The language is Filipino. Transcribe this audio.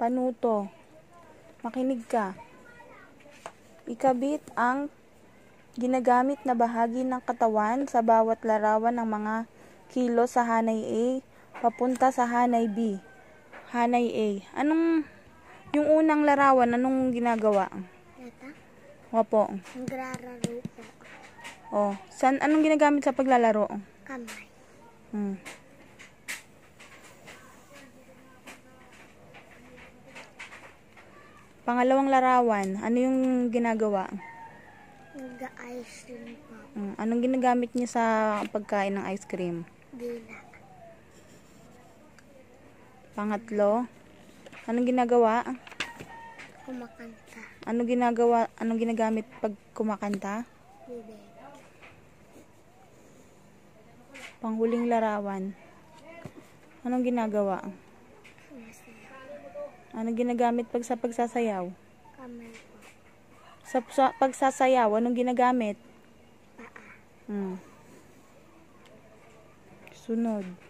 panuto. Makinig ka. Ikabit ang ginagamit na bahagi ng katawan sa bawat larawan ng mga kilo sa hanay A papunta sa hanay B. Hanay A. Anong yung unang larawan anong ginagawa? Yata. Opo. Naglalaro po. Oh, san anong ginagamit sa paglalaro? Kamay. Hmm. Pangalawang larawan, ano yung ginagawa? Nag-ice cream po. Mm, anong ginagamit niya sa pagkain ng ice cream? Dila. Pangatlo, anong ginagawa? Kumakanta. Ano ginagawa, anong ginagamit pag kumakanta? Bibig. Panghuling larawan. Anong ginagawa? Anong ginagamit pag sa pagsasayaw? Kamay. Sa, sa pagsasayaw, anong ginagamit? Paa. Hmm. Sunod.